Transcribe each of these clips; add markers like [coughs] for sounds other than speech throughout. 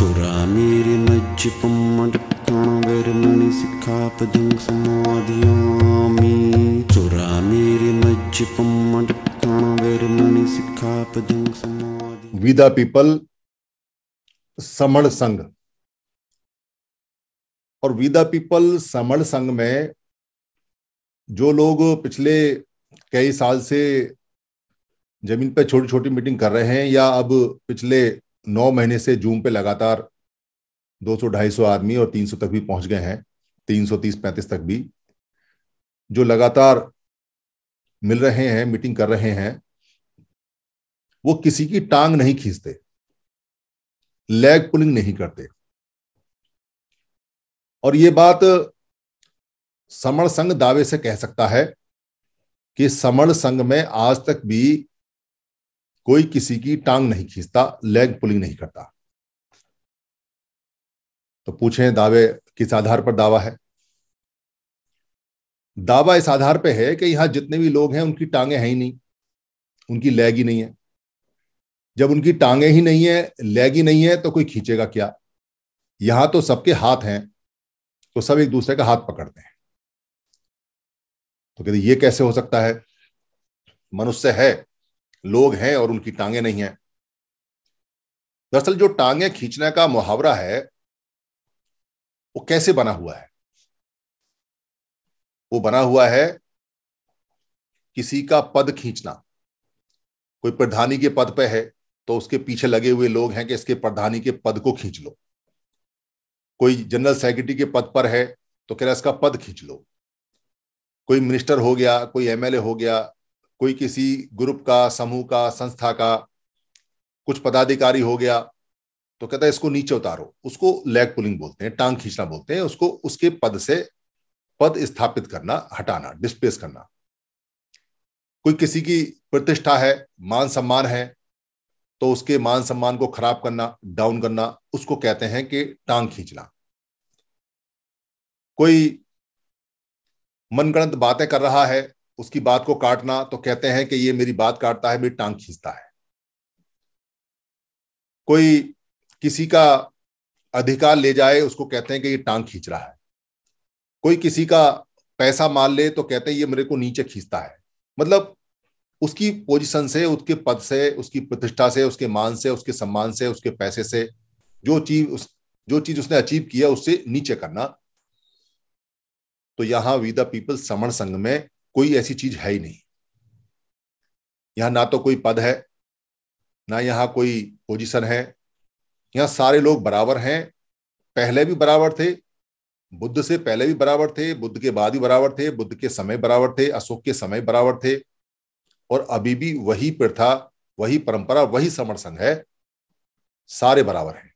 चोरा मेरे मज्ज पम्मण मणि सिखा पदंग समाधियामी चोरा मेरे मज्ज पम्मण मणि सिखा पदंग समाधि विदा पीपल समण संघ और विदा पीपल समण संघ में जो लोग पिछले कई साल से जमीन पर छोटी छोटी मीटिंग कर रहे हैं या अब पिछले नौ महीने से जूम पे लगातार दो सौ ढाई सौ आदमी और तीन सौ तक भी पहुंच गए हैं तीन सौ तीस पैंतीस तक भी जो लगातार मिल रहे हैं मीटिंग कर रहे हैं वो किसी की टांग नहीं खींचते लेग पुलिंग नहीं करते और ये बात समण संघ दावे से कह सकता है कि समर संघ में आज तक भी कोई किसी की टांग नहीं खींचता लेग पुलिंग नहीं करता तो पूछे दावे किस आधार पर दावा है दावा इस आधार पर है कि यहां जितने भी लोग हैं उनकी टांगे हैं ही नहीं उनकी लेग ही नहीं है जब उनकी टांगे ही नहीं है लेग ही नहीं है तो कोई खींचेगा क्या यहां तो सबके हाथ हैं तो सब एक दूसरे का हाथ पकड़ते हैं तो कहते ये कैसे हो सकता है मनुष्य है लोग हैं और उनकी टांगे नहीं हैं दरअसल जो टांगे खींचने का मुहावरा है वो कैसे बना हुआ है वो बना हुआ है किसी का पद खींचना कोई प्रधानी के पद पे है तो उसके पीछे लगे हुए लोग हैं कि इसके प्रधानी के पद को खींच लो कोई जनरल सेक्रेटरी के पद पर है तो कह रहा इसका पद खींच लो कोई मिनिस्टर हो गया कोई एमएलए हो गया कोई किसी ग्रुप का समूह का संस्था का कुछ पदाधिकारी हो गया तो कहता है इसको नीचे उतारो उसको लेग पुलिंग बोलते हैं टांग खींचना बोलते हैं उसको उसके पद से पद स्थापित करना हटाना डिस्प्लेस करना कोई किसी की प्रतिष्ठा है मान सम्मान है तो उसके मान सम्मान को खराब करना डाउन करना उसको कहते हैं कि टांग खींचना कोई मनगणत बातें कर रहा है उसकी बात को काटना तो कहते हैं कि ये मेरी बात काटता है मेरी टांग खींचता है कोई किसी का अधिकार ले जाए उसको कहते हैं कि ये टांग खींच रहा है कोई किसी का पैसा मार ले तो कहते हैं ये मेरे को नीचे खींचता है मतलब उसकी पोजीशन से उसके पद से उसकी प्रतिष्ठा से उसके मान से उसके सम्मान से उसके पैसे से जो चीज उस जो चीज उसने अचीव किया उससे नीचे करना तो यहां वी द पीपल समण संघ में कोई ऐसी चीज है ही नहीं यहां ना तो कोई पद है ना यहाँ कोई पोजीशन है यहां सारे लोग बराबर हैं पहले भी बराबर थे बुद्ध से पहले भी बराबर थे बुद्ध के बाद भी बराबर थे बुद्ध के समय बराबर थे अशोक के समय बराबर थे और अभी भी वही प्रथा वही परंपरा वही समर संघ है सारे बराबर हैं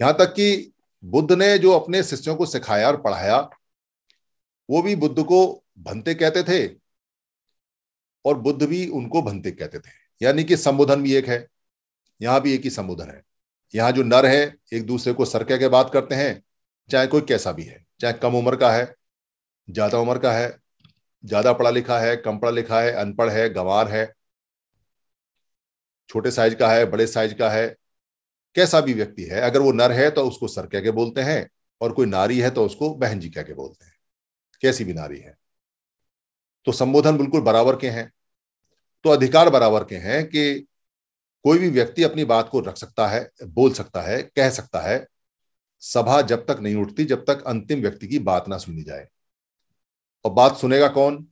यहां तक कि बुद्ध ने जो अपने शिष्यों को सिखाया और पढ़ाया वो भी बुद्ध को भंते कहते थे और बुद्ध भी उनको भंते कहते थे यानी कि संबोधन भी एक है यहां भी एक ही संबोधन है यहाँ जो नर है एक दूसरे को सर कह के बात करते हैं चाहे कोई कैसा भी है चाहे कम उम्र का है ज्यादा उम्र का है ज्यादा पढ़ा लिखा है कम पढ़ा लिखा है अनपढ़ है गंवार है छोटे साइज का है बड़े साइज का है कैसा भी व्यक्ति है अगर वो नर है तो उसको सर कह के बोलते हैं और कोई नारी है तो उसको बहन जी कह के बोलते हैं कैसी भी नारी है तो संबोधन बिल्कुल बराबर के हैं तो अधिकार बराबर के हैं कि कोई भी व्यक्ति अपनी बात को रख सकता है बोल सकता है कह सकता है सभा जब तक नहीं उठती जब तक अंतिम व्यक्ति की बात ना सुनी जाए और बात सुनेगा कौन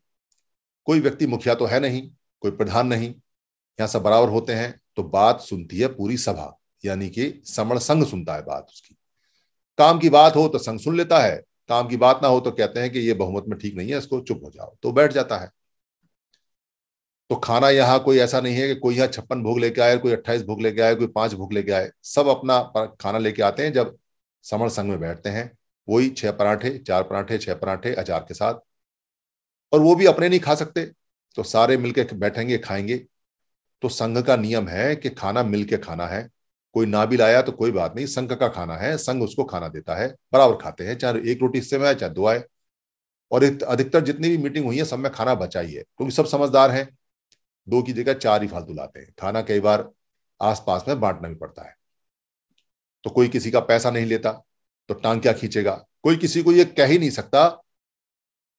कोई व्यक्ति मुखिया तो है नहीं कोई प्रधान नहीं यहां सब बराबर होते हैं तो बात सुनती है पूरी सभा यानी कि समण संघ सुनता है बात उसकी काम की बात हो तो संघ सुन लेता है काम की बात ना हो तो कहते हैं कि ये बहुमत में ठीक नहीं है इसको चुप हो जाओ तो बैठ जाता है तो खाना यहाँ कोई ऐसा नहीं है कि कोई यहाँ छप्पन भोग लेके आए कोई अट्ठाईस भोग लेके आए कोई पांच भोग लेके आए सब अपना खाना लेके आते हैं जब समर संघ में बैठते हैं वही छह पराठे चार पराठे छह पराठे अचार के साथ और वो भी अपने नहीं खा सकते तो सारे मिलके बैठेंगे खाएंगे तो संघ का नियम है कि खाना मिलके खाना है कोई ना भी लाया तो कोई बात नहीं संघ का खाना है संघ उसको खाना देता है बराबर खाते हैं चाहे एक रोटी इससे में आए चाहे दो आए और अधिकतर जितनी भी मीटिंग हुई है सब में खाना बचा ही है क्योंकि सब समझदार हैं दो की जगह चार ही फालतू लाते हैं खाना कई बार आसपास में बांटना भी पड़ता है तो कोई किसी का पैसा नहीं लेता तो टांग क्या खींचेगा कोई किसी को यह कह ही नहीं सकता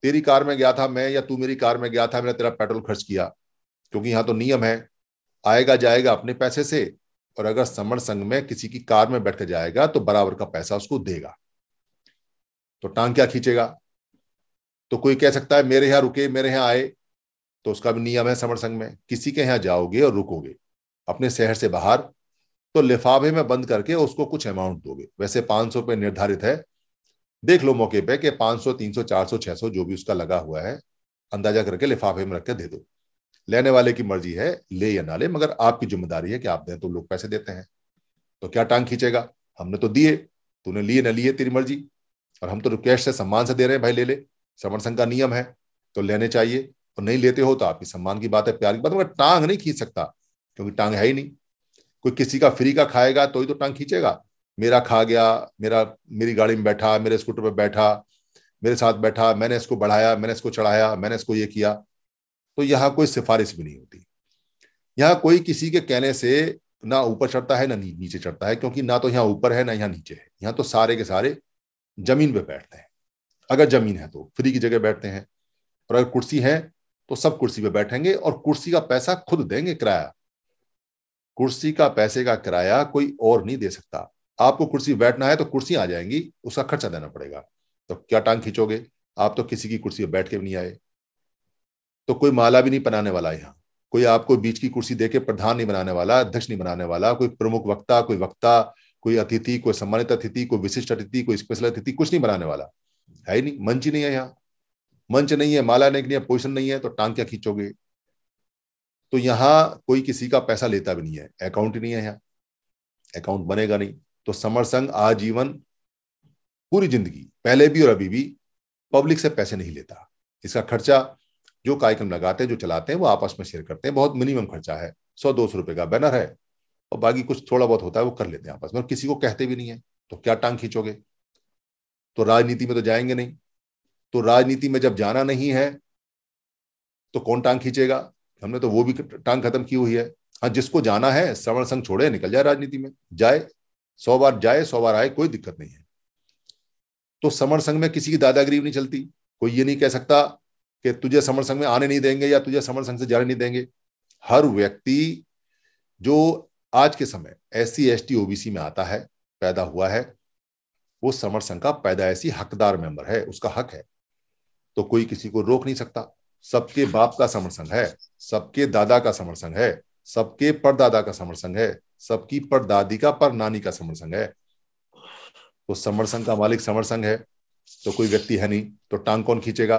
तेरी कार में गया था मैं या तू मेरी कार में गया था मैंने तेरा पेट्रोल खर्च किया क्योंकि यहां तो नियम है आएगा जाएगा अपने पैसे से और अगर समर संघ में किसी की कार में बैठ कर जाएगा तो बराबर का पैसा उसको देगा तो टांग क्या खींचेगा तो कोई कह सकता है मेरे यहां रुके मेरे यहां आए तो उसका भी नियम है समर संघ में किसी के यहां जाओगे और रुकोगे अपने शहर से बाहर तो लिफाफे में बंद करके उसको कुछ अमाउंट दोगे वैसे पांच सौ पे निर्धारित है देख लो मौके पे कि चार सौ छह सौ जो भी उसका लगा हुआ है अंदाजा करके लिफाफे में रख के दे दो लेने वाले की मर्जी है ले या ना ले मगर आपकी जिम्मेदारी है कि आप दें तो लोग पैसे देते हैं तो क्या टांग खींचेगा हमने तो दिए तूने लिए ना लिए तेरी मर्जी और हम तो रिक्वेस्ट से सम्मान से दे रहे हैं भाई ले ले श्रवण संघ का नियम है तो लेने चाहिए और नहीं लेते हो तो आपकी सम्मान की बात है प्यार की बात मगर टांग नहीं खींच सकता क्योंकि टांग है ही नहीं कोई किसी का फ्री का खाएगा तो ही तो टांग खींचेगा मेरा खा गया मेरा मेरी गाड़ी में बैठा मेरे स्कूटर पर बैठा मेरे साथ बैठा मैंने इसको बढ़ाया मैंने इसको चढ़ाया मैंने इसको ये किया तो यहां कोई सिफारिश भी नहीं होती यहां कोई किसी के कहने से ना ऊपर चढ़ता है ना नीचे चढ़ता है क्योंकि ना तो यहां ऊपर है ना यहाँ नीचे है यहां तो सारे के सारे जमीन पे बैठते हैं अगर जमीन है तो फ्री की जगह बैठते हैं और अगर कुर्सी है तो सब कुर्सी पे बैठेंगे और कुर्सी का पैसा खुद देंगे किराया कुर्सी का पैसे का किराया कोई और नहीं दे सकता आपको कुर्सी बैठना है तो कुर्सी आ जाएंगी उसका खर्चा देना पड़ेगा तो क्या टांग खींचोगे आप तो किसी की कुर्सी पर बैठ के भी नहीं आए तो कोई माला भी नहीं बनाने वाला यहाँ कोई आपको बीच की कुर्सी देके प्रधान नहीं बनाने वाला अध्यक्ष नहीं बनाने वाला कोई प्रमुख वक्ता कोई वक्ता कोई अतिथि कोई सम्मानित अतिथि कोई विशिष्ट अतिथि कोई स्पेशल अतिथि कुछ नहीं बनाने वाला है ही नहीं मंच ही नहीं है यहाँ मंच नहीं है माला नहीं है पोजिशन नहीं है तो टांग क्या खींचोगे तो यहाँ कोई किसी का पैसा लेता भी नहीं है अकाउंट ही नहीं है यहाँ अकाउंट बनेगा नहीं तो समर संघ आजीवन पूरी जिंदगी पहले भी और अभी भी पब्लिक से पैसे नहीं लेता इसका खर्चा जो कार्यक्रम लगाते हैं जो चलाते हैं वो आपस में शेयर करते हैं बहुत मिनिमम खर्चा है सौ दो सौ रुपए का बैनर है और बाकी कुछ थोड़ा बहुत होता है वो कर लेते हैं आपस में और किसी को कहते भी नहीं है तो क्या टांग खींचोगे तो राजनीति में तो जाएंगे नहीं तो राजनीति में जब जाना नहीं है तो कौन टांग खींचेगा हमने तो वो भी टांग खत्म की हुई है हाँ जिसको जाना है श्रवण संघ छोड़े निकल जाए राजनीति में जाए सौ बार जाए सौ बार आए कोई दिक्कत नहीं है तो समर संघ में किसी की दादागिरी नहीं चलती कोई ये नहीं कह सकता कि तुझे समर संघ में आने नहीं देंगे या तुझे समर संघ से जाने नहीं देंगे हर व्यक्ति जो आज के समय S C S T OBC में आता है पैदा हुआ है वो समर संघ का पैदाइशी हकदार मेंबर है उसका हक है तो कोई किसी को रोक नहीं सकता सबके बाप का समर संघ है सबके दादा का समर संघ है सबके परदादा का समर संघ है सबकी परदादी का पर नानी का समर संघ है तो समर संघ का मालिक समर संघ है तो कोई व्यक्ति है नहीं तो टांग कौन खींचेगा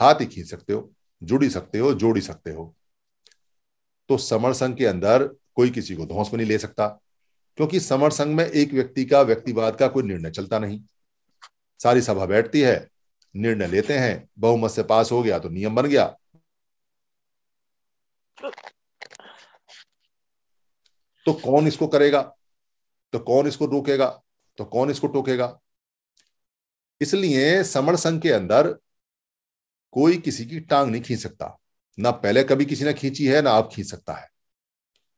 हाथ ही खींच सकते हो जुड़ी सकते हो जोड़ी सकते हो तो समर संघ के अंदर कोई किसी को धौस में नहीं ले सकता क्योंकि समर संघ में एक व्यक्ति का व्यक्तिवाद का कोई निर्णय चलता नहीं सारी सभा बैठती है निर्णय लेते हैं बहुमत से पास हो गया तो नियम बन गया तो कौन इसको करेगा तो कौन इसको रोकेगा तो कौन इसको टोकेगा इसलिए समर संघ के अंदर कोई किसी की टांग नहीं खींच सकता ना पहले कभी किसी ने खींची है ना आप खींच सकता है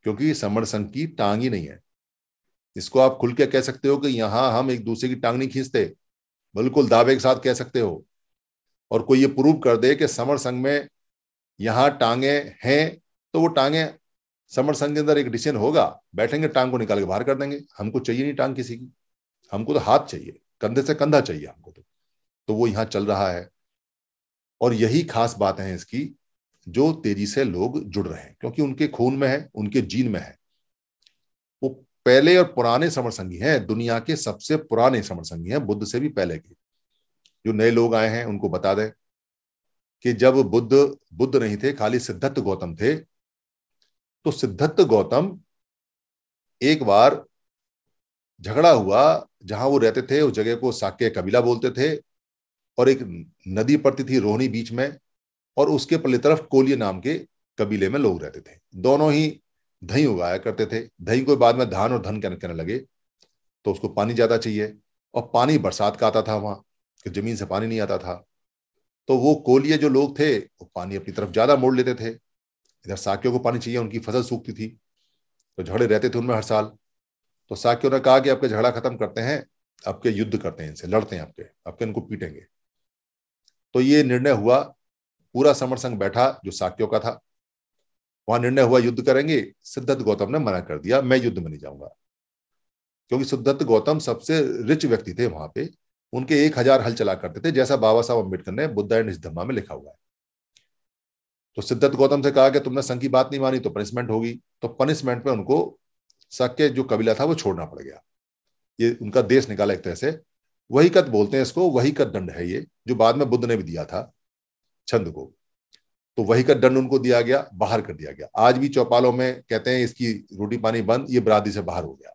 क्योंकि समण संघ की टांग ही नहीं है इसको आप खुल के कह सकते हो कि यहां हम एक दूसरे की टांग नहीं खींचते बिल्कुल दावे के साथ कह सकते हो और कोई ये प्रूव कर दे कि समर संघ में यहां टांगे हैं तो वो टांगे समर संघ के अंदर एक डिसीजन होगा बैठेंगे टांग को निकाल के बाहर कर देंगे हमको चाहिए नहीं टांग किसी की हमको तो हाथ चाहिए कंधे से कंधा चाहिए हमको तो तो वो यहाँ चल रहा है और यही खास बात है इसकी जो तेजी से लोग जुड़ रहे हैं क्योंकि उनके खून में है उनके जीन में है वो पहले और पुराने समर संघी हैं दुनिया के सबसे पुराने समर संघी हैं बुद्ध से भी पहले के जो नए लोग आए हैं उनको बता दें कि जब बुद्ध बुद्ध नहीं थे खाली सिद्धत्त गौतम थे तो सिद्धत्त गौतम एक बार झगड़ा हुआ जहां वो रहते थे उस जगह को साक्य कबीला बोलते थे और एक नदी पड़ती थी रोहनी बीच में और उसके पल्ले तरफ कोलिया नाम के कबीले में लोग रहते थे दोनों ही दही उगाया करते थे दही को बाद में धान और धन कहने लगे तो उसको पानी ज़्यादा चाहिए और पानी बरसात का आता था वहां कि जमीन से पानी नहीं आता था तो वो कोलिया जो लोग थे वो पानी अपनी तरफ ज़्यादा मोड़ लेते थे इधर साकियों को पानी चाहिए उनकी फसल सूखती थी तो झगड़े रहते थे उनमें हर साल तो साकियों ने कहा कि आपके झगड़ा खत्म करते हैं आपके युद्ध करते हैं इनसे लड़ते हैं आपके आपके इनको पीटेंगे तो ये निर्णय हुआ पूरा समर संघ बैठा जो साक्यों का था वहां निर्णय हुआ युद्ध करेंगे सिद्धार्थ गौतम ने मना कर दिया मैं युद्ध में नहीं जाऊंगा क्योंकि सिद्धार्थ गौतम सबसे रिच व्यक्ति थे वहां पे उनके एक हजार हल चला करते थे जैसा बाबा साहब अम्बेडकर ने बुद्धा एंड धम्मा में लिखा हुआ है तो सिद्धार्थ गौतम से कहा कि तुमने संघ की बात नहीं मानी तो पनिशमेंट होगी तो पनिशमेंट में उनको सक्य जो कबीला था वो छोड़ना पड़ गया ये उनका देश निकाला एक तरह से कत बोलते हैं इसको वही कत दंड है ये जो बाद में बुद्ध ने भी दिया था छंद को तो वही कत दंड उनको दिया गया बाहर कर दिया गया आज भी चौपालों में कहते हैं इसकी रोटी पानी बंद ये बरादी से बाहर हो गया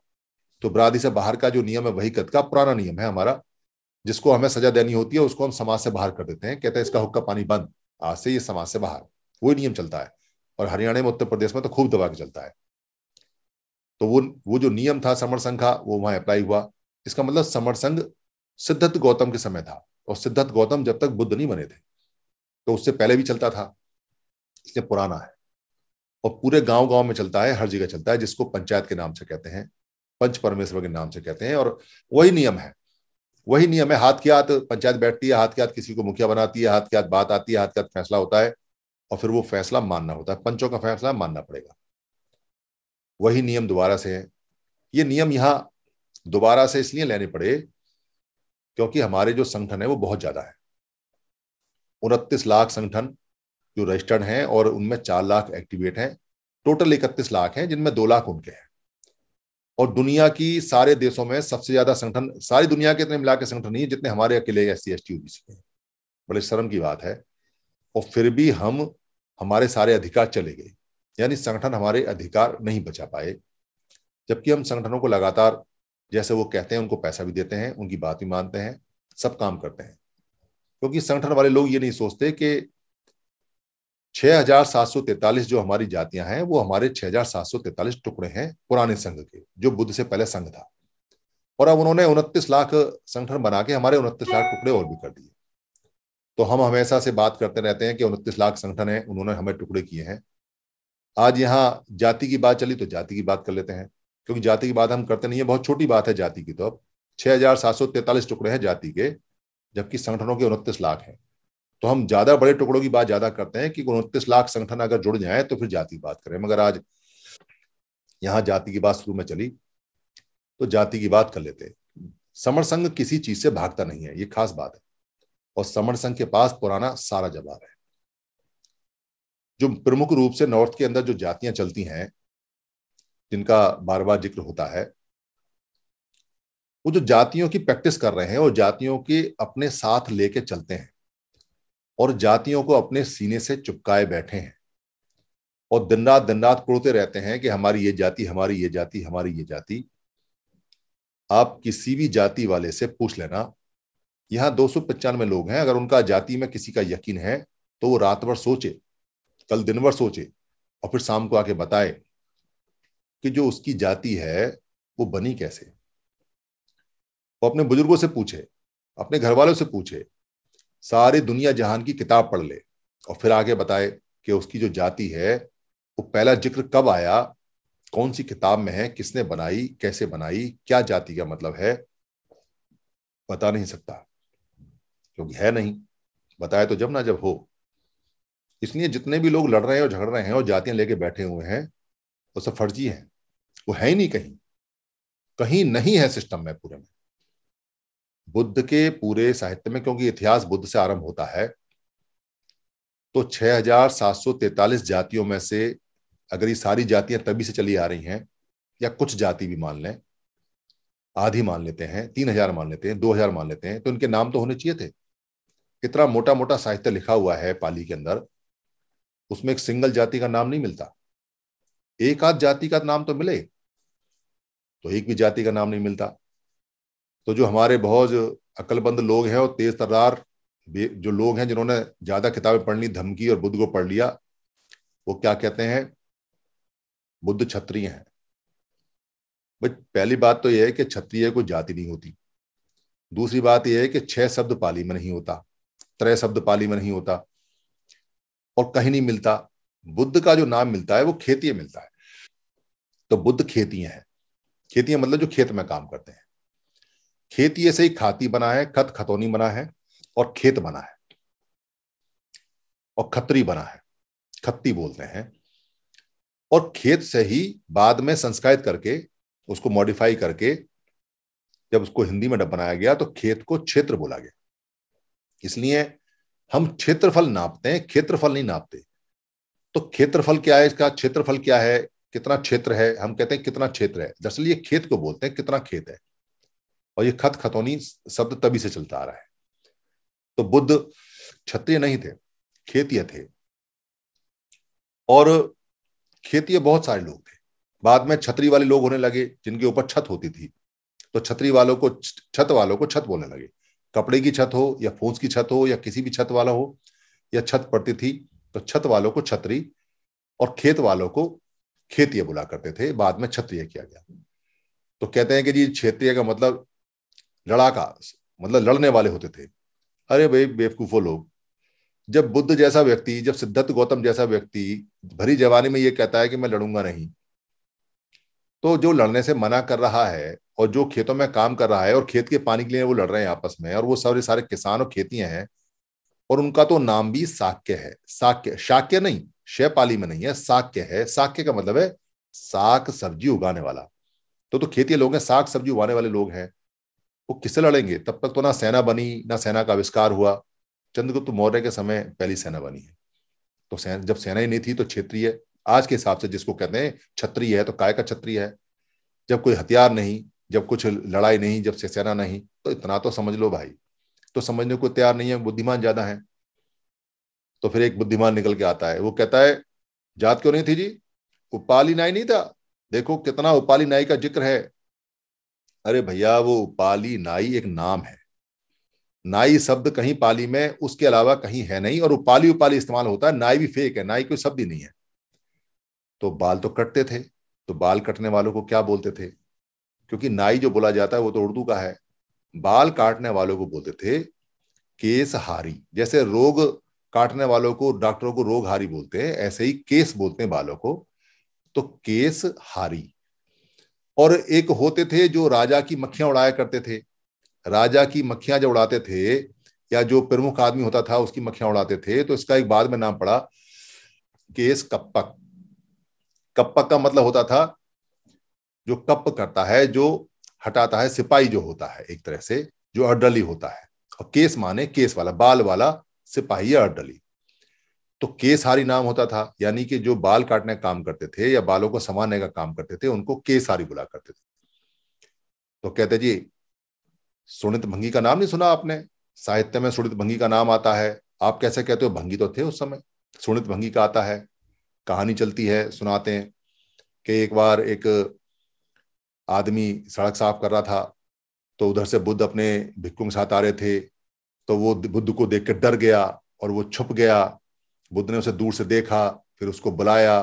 तो बरादी से बाहर का जो नियम है वही कत का पुराना नियम है हमारा जिसको हमें सजा देनी होती है उसको हम समाज से बाहर कर देते हैं कहते हैं इसका हुक्का पानी बंद आज से ये समाज से बाहर वही नियम चलता है और हरियाणा में उत्तर प्रदेश में तो खूब दबा के चलता है तो वो वो जो नियम था समर संघ का वो वहां अप्लाई हुआ इसका मतलब समर संघ सिद्धार्थ गौतम के समय था और सिद्धार्थ गौतम जब तक बुद्ध नहीं बने थे तो उससे पहले भी चलता था इसलिए पुराना है और पूरे गांव गांव में चलता है हर जगह चलता है जिसको पंचायत के नाम से कहते हैं पंच परमेश्वर के नाम से कहते हैं और वही नियम है वही नियम है हाथ के हाथ पंचायत बैठती है हाथ के हाथ किसी को मुखिया बनाती है हाथ के हाथ बात आती है हाथ के हाथ फैसला होता है और फिर वो फैसला मानना होता है पंचों का फैसला मानना पड़ेगा वही नियम दोबारा से है ये नियम यहाँ दोबारा से इसलिए लेने पड़े क्योंकि हमारे जो संगठन है वो बहुत ज्यादा है उनतीस लाख संगठन जो रजिस्टर्ड हैं और उनमें चार लाख एक्टिवेट हैं टोटल इकतीस लाख हैं जिनमें दो लाख उनके हैं और दुनिया की सारे देशों में सबसे ज्यादा संगठन सारी दुनिया के इतने मिला के संगठन नहीं है जितने हमारे अकेले एस सी एस टी के बड़े शर्म की बात है और फिर भी हम हमारे सारे अधिकार चले गए यानी संगठन हमारे अधिकार नहीं बचा पाए जबकि हम संगठनों को लगातार जैसे वो कहते हैं उनको पैसा भी देते हैं उनकी बात भी मानते हैं सब काम करते हैं क्योंकि संगठन वाले लोग ये नहीं सोचते कि छह हजार सात सौ तैतालीस जो हमारी जातियां हैं वो हमारे हजार सात सौ तैतालीस टुकड़े हैं पुराने संघ के जो बुद्ध से पहले संघ था और अब उन्होंने उनतीस लाख संगठन बना के हमारे उनतीस लाख टुकड़े और भी कर दिए तो हम हमेशा से बात करते रहते हैं कि उनतीस लाख संगठन है उन्होंने हमें टुकड़े किए हैं आज यहाँ जाति की बात चली तो जाति की बात कर लेते हैं क्योंकि जाति की बात हम करते नहीं है बहुत छोटी बात है जाति की तो अब छह हजार सात सौ तैतालीस टुकड़े हैं जाति के जबकि संगठनों के उनतीस लाख हैं तो हम ज्यादा बड़े टुकड़ों की बात ज्यादा करते हैं कि उनतीस लाख संगठन अगर जुड़ जाए तो फिर जाति की बात करें मगर आज यहाँ जाति की बात शुरू में चली तो जाति की बात कर लेते समर संघ किसी चीज से भागता नहीं है ये खास बात है और समर संघ के पास पुराना सारा जवाब है जो प्रमुख रूप से नॉर्थ के अंदर जो जातियां चलती हैं जिनका बार बार जिक्र होता है वो जो जातियों की प्रैक्टिस कर रहे हैं और जातियों के अपने साथ लेके चलते हैं और जातियों को अपने सीने से चुपकाए बैठे हैं और दिन रात दिन रात पुड़ते रहते हैं कि हमारी ये जाति हमारी ये जाति हमारी ये जाति आप किसी भी जाति वाले से पूछ लेना यहां दो सौ लोग हैं अगर उनका जाति में किसी का यकीन है तो वो रात भर सोचे कल दिन भर सोचे और फिर शाम को आके बताए कि जो उसकी जाति है वो बनी कैसे वो अपने बुजुर्गों से पूछे अपने घर वालों से पूछे सारी दुनिया जहान की किताब पढ़ ले और फिर आगे बताए कि उसकी जो जाति है वो पहला जिक्र कब आया कौन सी किताब में है किसने बनाई कैसे बनाई क्या जाति का मतलब है बता नहीं सकता क्योंकि है नहीं बताए तो जब ना जब हो इसलिए जितने भी लोग लड़ रहे हैं और झगड़ रहे हैं और जातियां लेके बैठे हुए हैं वो सब फर्जी है वो है ही नहीं कहीं कहीं नहीं है सिस्टम में पूरे में बुद्ध के पूरे साहित्य में क्योंकि इतिहास बुद्ध से आरंभ होता है तो 6743 जातियों में से अगर ये सारी जातियां तभी से चली आ रही हैं या कुछ जाति भी मान लें आधी मान लेते हैं तीन हजार मान लेते हैं दो हजार मान लेते हैं तो इनके नाम तो होने चाहिए थे कितना मोटा मोटा साहित्य लिखा हुआ है पाली के अंदर उसमें एक सिंगल जाति का नाम नहीं मिलता एक आध जाति का नाम तो मिले तो एक भी जाति का नाम नहीं मिलता तो जो हमारे बहुत अकलबंद लोग हैं और तेज तर्रार जो लोग हैं जिन्होंने ज्यादा किताबें पढ़ ली धमकी और बुद्ध को पढ़ लिया वो क्या कहते हैं बुद्ध क्षत्रिय हैं भाई पहली बात तो यह है कि क्षत्रिय को जाति नहीं होती दूसरी बात यह है कि छह शब्द पाली में नहीं होता त्रय शब्द पाली में नहीं होता और कहीं नहीं मिलता बुद्ध का जो नाम मिलता है वो खेती मिलता है तो बुद्ध खेतियां हैं खेतियां मतलब जो खेत में काम करते हैं खेती से ही खाती बना है खत खतौनी बना है और खेत बना है और खतरी बना है खत्ती बोलते हैं और खेत से ही बाद में संस्कारित करके उसको मॉडिफाई करके जब उसको हिंदी में बनाया गया तो खेत को क्षेत्र बोला गया इसलिए हम क्षेत्रफल नापते हैं क्षेत्रफल नहीं नापते तो क्षेत्रफल क्या है इसका क्षेत्रफल क्या है कितना क्षेत्र है हम कहते हैं कितना क्षेत्र है दरअसल ये खेत को बोलते हैं कितना खेत है और ये खत खतौनी शब्द तभी से चलता आ रहा है तो बुद्ध क्षत्रिय नहीं थे खेतीय थे और खेतीय बहुत सारे लोग थे बाद में छतरी वाले लोग होने लगे जिनके ऊपर छत होती थी तो छतरी वालों को छत वालों को छत बोलने लगे कपड़े की छत हो या फूस की छत हो या किसी भी छत वाला हो या छत पड़ती थी तो छत वालों को छतरी और खेत वालों को क्षेत्रीय बोला करते थे बाद में क्षत्रिय किया गया तो कहते हैं कि जी क्षेत्रीय का मतलब लड़ाका मतलब लड़ने वाले होते थे अरे भाई बेवकूफो लोग जब बुद्ध जैसा व्यक्ति जब सिद्धार्थ गौतम जैसा व्यक्ति भरी जवानी में ये कहता है कि मैं लड़ूंगा नहीं तो जो लड़ने से मना कर रहा है और जो खेतों में काम कर रहा है और खेत के पानी के लिए वो लड़ रहे हैं आपस में और वो सारे सारे किसान और खेतियां हैं और उनका तो नाम भी साक्य है साक्य शाक्य नहीं शैपाली में नहीं है साक्य है साक्य का मतलब है साग सब्जी उगाने वाला तो तो खेती लोग हैं साग सब्जी उगाने वाले लोग हैं वो किससे लड़ेंगे तब तक तो ना सेना बनी ना सेना का आविष्कार हुआ चंद्रगुप्त मौर्य के समय पहली सेना बनी है तो सेन, जब सेना ही नहीं थी तो क्षेत्रीय आज के हिसाब से जिसको कहते हैं क्षत्रिय है तो काय का क्षत्रिय है जब कोई हथियार नहीं जब कुछ लड़ाई नहीं जब से सेना नहीं तो इतना तो समझ लो भाई तो समझने को तैयार नहीं है बुद्धिमान ज्यादा है तो फिर एक बुद्धिमान निकल के आता है वो कहता है जात क्यों नहीं थी जी उपाली नाई नहीं था देखो कितना उपाली नाई का जिक्र है अरे भैया वो उपाली नाई एक नाम है नाई शब्द कहीं पाली में उसके अलावा कहीं है नहीं और उपाली उपाली इस्तेमाल होता है नाई भी फेक है नाई कोई शब्द ही नहीं है तो बाल तो कटते थे तो बाल कटने वालों को क्या बोलते थे क्योंकि नाई जो बोला जाता है वो तो उर्दू का है बाल काटने वालों को बोलते थे केसहारी जैसे रोग काटने वालों को डॉक्टरों को रोग हारी बोलते हैं ऐसे ही केस बोलते हैं बालों को तो केस हारी और एक होते थे जो राजा की मक्खियां उड़ाया करते थे राजा की मक्खियां जब उड़ाते थे या जो प्रमुख आदमी होता था उसकी मक्खियां उड़ाते थे तो इसका एक बाद में नाम पड़ा केस कप्पक कप्पक का मतलब होता था जो कप करता है जो हटाता है सिपाही जो होता है एक तरह से जो अडली होता है और केस माने केस वाला बाल वाला सिपाही या अटली तो केस हारी नाम होता था यानी कि जो बाल काटने का काम करते थे या बालों को संवारने का काम करते थे उनको केसारी बुला करते थे तो कहते जी सुनित भंगी का नाम नहीं सुना आपने साहित्य में सुनित भंगी का नाम आता है आप कैसे कहते हो भंगी तो थे उस समय सुनित भंगी का आता है कहानी चलती है सुनाते हैं कि एक बार एक आदमी सड़क साफ कर रहा था तो उधर से बुद्ध अपने भिक्खू के साथ आ रहे थे तो वो बुद्ध को देखकर डर गया और वो छुप गया बुद्ध ने उसे दूर से देखा फिर उसको बुलाया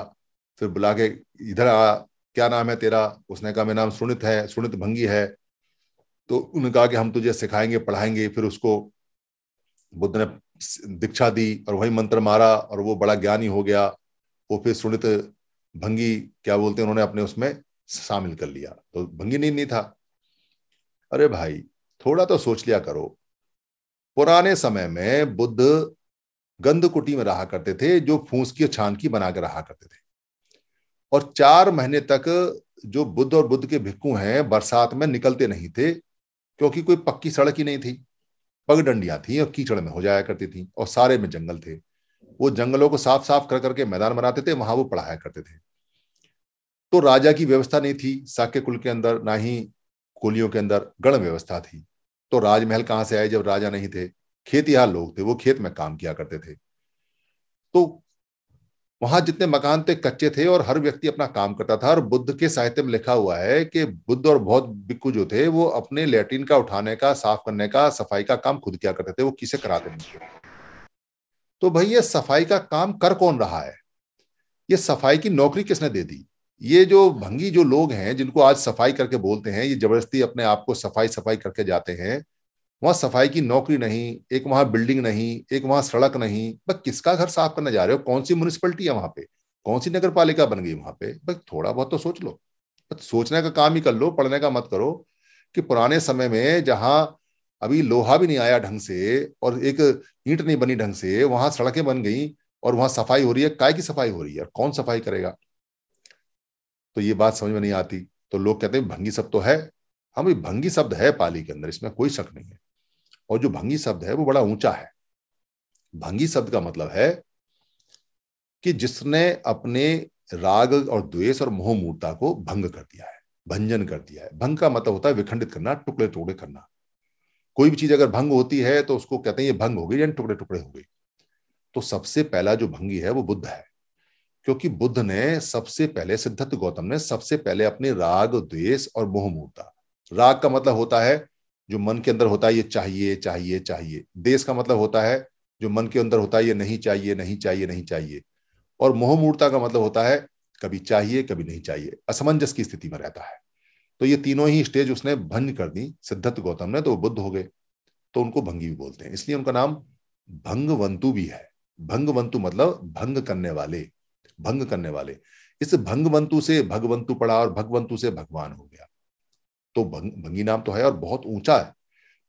फिर बुला के इधर आ क्या नाम है तेरा उसने कहा मेरा नाम सुनित है सुनित भंगी है तो उन्होंने कहा कि हम तुझे सिखाएंगे पढ़ाएंगे फिर उसको बुद्ध ने दीक्षा दी और वही मंत्र मारा और वो बड़ा ज्ञानी हो गया वो फिर सुनित भंगी क्या बोलते हैं उन्होंने अपने उसमें शामिल कर लिया तो भंगी नहीं, नहीं था अरे भाई थोड़ा तो सोच लिया करो पुराने समय में बुद्ध गंधकुटी में रहा करते थे जो फूस की छान की बनाकर रहा करते थे और चार महीने तक जो बुद्ध और बुद्ध के भिक्कू हैं बरसात में निकलते नहीं थे क्योंकि कोई पक्की सड़क ही नहीं थी पगडंडियां थी और कीचड़ में हो जाया करती थी और सारे में जंगल थे वो जंगलों को साफ साफ कर करके मैदान बनाते थे वहां वो पढ़ाया करते थे तो राजा की व्यवस्था नहीं थी साक्य कुल के अंदर ना ही कोलियों के अंदर गण व्यवस्था थी तो राजमहल कहां से आए जब राजा नहीं थे खेतिहार लोग थे वो खेत में काम किया करते थे तो वहां जितने मकान थे कच्चे थे और हर व्यक्ति अपना काम करता था और बुद्ध के साहित्य में लिखा हुआ है कि बुद्ध और बहुत बिक्कू जो थे वो अपने लेटरिन का उठाने का साफ करने का सफाई का काम खुद किया करते थे वो किसे कराते नहीं तो भाई ये सफाई का काम कर कौन रहा है ये सफाई की नौकरी किसने दे दी ये जो भंगी जो लोग हैं जिनको आज सफाई करके बोलते हैं ये जबरदस्ती अपने आप को सफाई सफाई करके जाते हैं वहां सफाई की नौकरी नहीं एक वहां बिल्डिंग नहीं एक वहां सड़क नहीं बस किसका घर साफ करने जा रहे हो कौन सी म्यूनिसपलिटी है वहां पे कौन सी नगर पालिका बन गई वहां पे बस थोड़ा बहुत तो सोच लो बस सोचने का काम ही कर लो पढ़ने का मत करो कि पुराने समय में जहां अभी लोहा भी नहीं आया ढंग से और एक ईंट नहीं बनी ढंग से वहां सड़कें बन गई और वहां सफाई हो रही है काय की सफाई हो रही है कौन सफाई करेगा तो ये बात समझ में नहीं आती तो लोग कहते हैं भंगी शब्द तो है हम हाँ ये भंगी शब्द है पाली के अंदर इसमें कोई शक नहीं है और जो भंगी शब्द है वो बड़ा ऊंचा है भंगी शब्द का मतलब है कि जिसने अपने राग और द्वेष और मोह मूर्ता को भंग कर दिया है भंजन कर दिया है भंग का मतलब होता है विखंडित करना टुकड़े टुकड़े करना कोई भी चीज अगर भंग होती है तो उसको कहते हैं ये भंग हो गई यानी टुकड़े टुकड़े हो गई तो सबसे पहला जो भंगी है वो बुद्ध है क्योंकि बुद्ध ने सबसे पहले सिद्धार्थ गौतम ने सबसे पहले अपने राग द्वेष और मोह मूर्ता राग का मतलब होता है जो मन के अंदर होता है ये चाहिए चाहिए चाहिए देश का मतलब होता है जो मन के अंदर होता है ये नहीं चाहिए नहीं चाहिए नहीं चाहिए और मोहमूर्ता का मतलब होता है कभी चाहिए कभी नहीं चाहिए असमंजस की स्थिति में रहता है तो ये तीनों ही स्टेज उसने भंग कर दी सिद्धार्थ गौतम ने तो बुद्ध हो गए तो उनको भंगी भी बोलते हैं इसलिए उनका नाम भंगवंतु भी है भंगवंतु मतलब भंग करने वाले भंग करने वाले इस भंगवंतु से भगवंतु पड़ा और भगवंतु से भगवान हो गया तो भंग, भंगी नाम तो है और बहुत ऊंचा है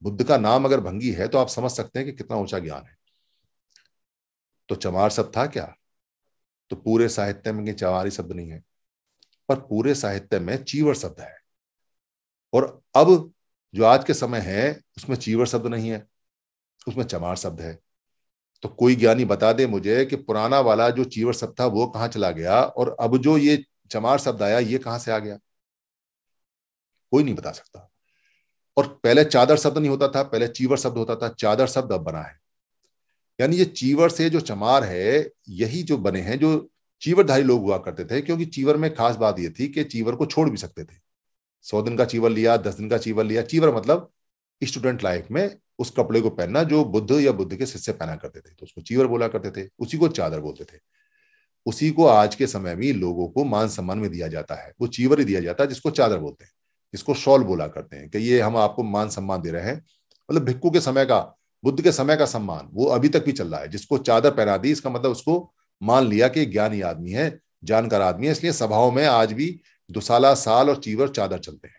बुद्ध का नाम अगर भंगी है तो आप समझ सकते हैं कि कितना ऊंचा ज्ञान है तो चमार शब्द था क्या तो पूरे साहित्य में चवारी शब्द नहीं है पर पूरे साहित्य में चीवर शब्द है और अब जो आज के समय है उसमें चीवर शब्द नहीं है उसमें चमार शब्द है तो कोई ज्ञानी बता दे मुझे कि पुराना वाला जो चीवर शब्द था वो कहाँ चला गया और अब जो ये चमार शब्द आया ये कहां से आ गया कोई नहीं बता सकता और पहले चादर शब्द नहीं होता था पहले चीवर शब्द होता था चादर शब्द अब बना है यानी ये चीवर से जो चमार है यही जो बने हैं जो चीवरधारी लोग हुआ करते थे क्योंकि चीवर में खास बात यह थी कि चीवर को छोड़ भी सकते थे सौ दिन का चीवर लिया दस दिन का चीवर लिया चीवर मतलब स्टूडेंट लाइफ में उस कपड़े को पहनना जो बुद्ध या बुद्ध के शिष्य पहना करते थे तो उसको चीवर बोला करते थे उसी को चादर बोलते थे उसी को आज के समय में लोगों को मान सम्मान में दिया जाता है वो चीवर ही दिया जाता है जिसको चादर बोलते हैं जिसको शॉल बोला करते हैं कि ये हम आपको मान सम्मान दे रहे हैं मतलब भिक्कू के समय का बुद्ध के समय का सम्मान वो अभी तक भी चल रहा है जिसको चादर पहना दी इसका मतलब उसको मान लिया कि ज्ञानी आदमी है जानकार आदमी है इसलिए सभाओं में आज भी दुसाला साल और चीवर चादर चलते हैं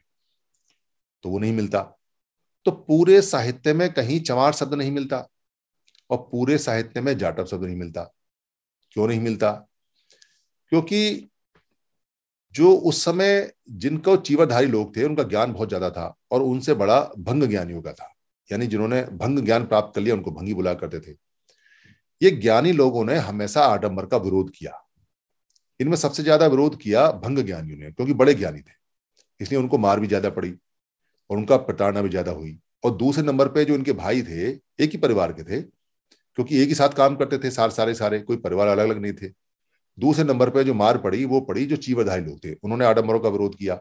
तो वो नहीं मिलता तो पूरे साहित्य में कहीं चमार शब्द नहीं मिलता और पूरे साहित्य में जाटव शब्द नहीं मिलता क्यों नहीं मिलता क्योंकि जो उस समय जिनको चीवरधारी लोग थे उनका ज्ञान बहुत ज्यादा था और उनसे बड़ा भंग ज्ञानियों का था यानी जिन्होंने भंग ज्ञान प्राप्त कर लिया उनको भंगी बुला करते थे ये ज्ञानी लोगों ने हमेशा आडम्बर का विरोध किया इनमें सबसे ज्यादा विरोध किया भंग ज्ञानियों ने क्योंकि बड़े ज्ञानी थे इसलिए उनको मार भी ज्यादा पड़ी और उनका प्रताड़ना भी ज्यादा हुई और दूसरे नंबर पे जो इनके भाई थे एक ही परिवार के थे क्योंकि एक ही साथ काम करते थे सार सारे सारे कोई परिवार अलग अलग नहीं थे दूसरे नंबर पर जो मार पड़ी वो पड़ी जो चीवरधारी लोग थे उन्होंने आडम्बरों का विरोध किया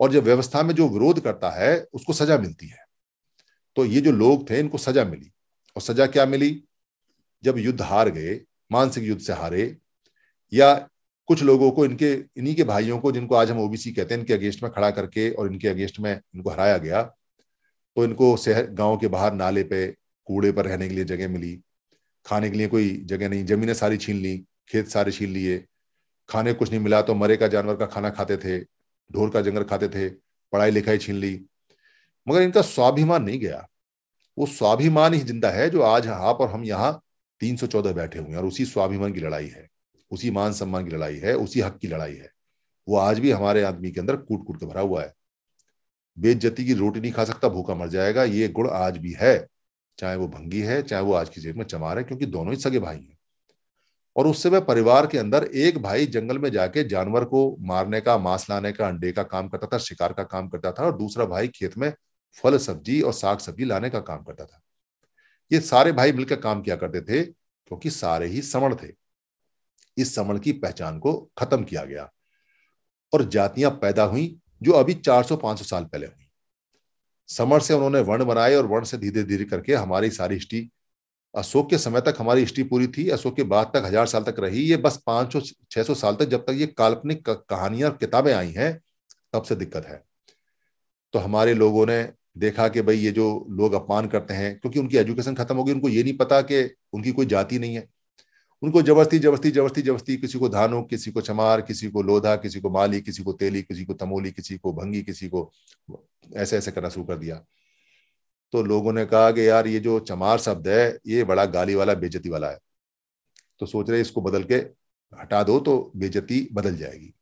और जब व्यवस्था में जो विरोध करता है उसको सजा मिलती है तो ये जो लोग थे इनको सजा मिली और सजा क्या मिली जब युद्ध हार गए मानसिक युद्ध से हारे या कुछ लोगों को इनके इन्हीं के भाइयों को जिनको आज हम ओबीसी कहते हैं इनके अगेंस्ट में खड़ा करके और इनके अगेंस्ट में इनको हराया गया तो इनको शहर गांव के बाहर नाले पे कूड़े पर रहने के लिए जगह मिली खाने के लिए कोई जगह नहीं जमीनें सारी छीन ली खेत सारे छीन लिए खाने कुछ नहीं मिला तो मरे का जानवर का खाना खाते थे ढोर का जंगल खाते थे पढ़ाई लिखाई छीन ली मगर इनका स्वाभिमान नहीं गया वो स्वाभिमान ही जिंदा है जो आज आप और हम यहाँ तीन बैठे हुए हैं और उसी स्वाभिमान की लड़ाई है उसी मान सम्मान की लड़ाई है उसी हक की लड़ाई है वो आज भी हमारे आदमी के अंदर कूट कूट के भरा हुआ है बेज्जती की रोटी नहीं खा सकता भूखा मर जाएगा ये गुण आज भी है चाहे वो भंगी है चाहे वो आज की जेब में चमार है क्योंकि दोनों ही सगे भाई हैं और उससे वह परिवार के अंदर एक भाई जंगल में जाके जानवर को मारने का मांस लाने का अंडे का काम करता था शिकार का काम करता था और दूसरा भाई खेत में फल सब्जी और साग सब्जी लाने का काम करता था ये सारे भाई मिलकर काम किया करते थे क्योंकि सारे ही समण थे इस समण की पहचान को खत्म किया गया और जातियां पैदा हुई जो अभी 400-500 साल पहले हुई समर से उन्होंने वर्ण बनाए और वर्ण से धीरे धीरे करके हमारी सारी हिस्ट्री अशोक के समय तक हमारी हिस्ट्री पूरी थी अशोक के बाद तक हजार साल तक रही ये बस पांच सौ छह सौ साल तक जब तक ये काल्पनिक कहानियां और किताबें आई हैं तब से दिक्कत है तो हमारे लोगों ने देखा कि भाई ये जो लोग अपमान करते हैं क्योंकि उनकी एजुकेशन खत्म हो गई उनको ये नहीं पता कि उनकी कोई जाति नहीं है उनको जबरस्ती जबरस्ती जबरस्ती जबरस्ती किसी को धानो किसी को चमार किसी को लोधा किसी को माली किसी को तेली किसी को तमोली किसी को भंगी किसी को ऐसे ऐसे करना शुरू कर दिया तो लोगों ने कहा कि यार ये जो चमार शब्द है ये बड़ा गाली वाला बेजती वाला है तो सोच रहे इसको बदल के हटा दो तो बेजती बदल जाएगी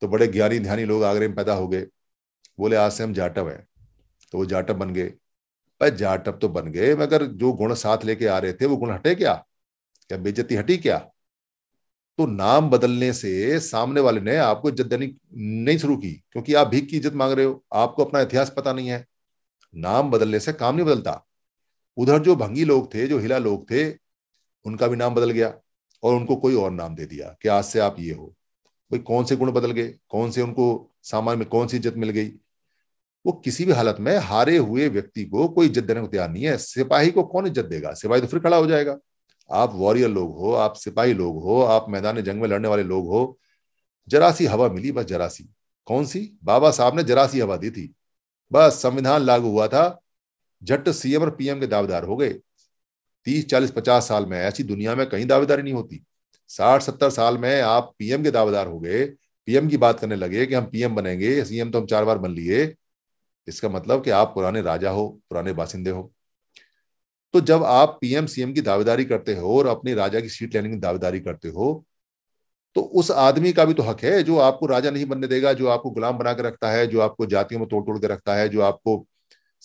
तो बड़े ज्ञानी ध्यानी लोग आगरे में पैदा हो गए बोले आज से हम जाटव हैं तो वो जाटव बन गए भाई जाटव तो बन गए मगर जो गुण साथ लेके आ रहे थे वो गुण हटे क्या क्या बेजती हटी क्या तो नाम बदलने से सामने वाले ने आपको इज्जत देनी नहीं शुरू की क्योंकि आप भीख की इज्जत मांग रहे हो आपको अपना इतिहास पता नहीं है नाम बदलने से काम नहीं बदलता उधर जो भंगी लोग थे जो हिला लोग थे उनका भी नाम बदल गया और उनको कोई और नाम दे दिया कि आज से आप ये हो भाई कौन से गुण बदल गए कौन से उनको सामान में कौन सी इज्जत मिल गई वो किसी भी हालत में हारे हुए व्यक्ति को कोई इज्जत देने को तैयार नहीं है सिपाही को कौन इज्जत देगा सिपाही तो फिर खड़ा हो जाएगा आप वॉरियर लोग हो आप सिपाही लोग हो आप मैदान जंग में लड़ने वाले लोग हो जरा सी हवा मिली बस जरा सी कौन सी बाबा साहब ने जरा सी हवा दी थी बस संविधान लागू हुआ था झट सीएम और पीएम के दावेदार हो गए तीस चालीस पचास साल में ऐसी दुनिया में कहीं दावेदारी नहीं होती साठ सत्तर साल में आप पीएम के दावेदार हो गए पीएम की बात करने लगे कि हम पीएम बनेंगे सीएम तो हम चार बार बन लिए इसका मतलब कि आप पुराने राजा हो पुराने बासिंदे हो तो जब आप पीएम सीएम की दावेदारी करते हो और अपने राजा की सीट लेने की दावेदारी करते हो तो उस आदमी का भी तो हक है जो आपको राजा नहीं बनने देगा जो आपको गुलाम बना के रखता है जो आपको जातियों में तोड़ तोड़ के रखता है जो आपको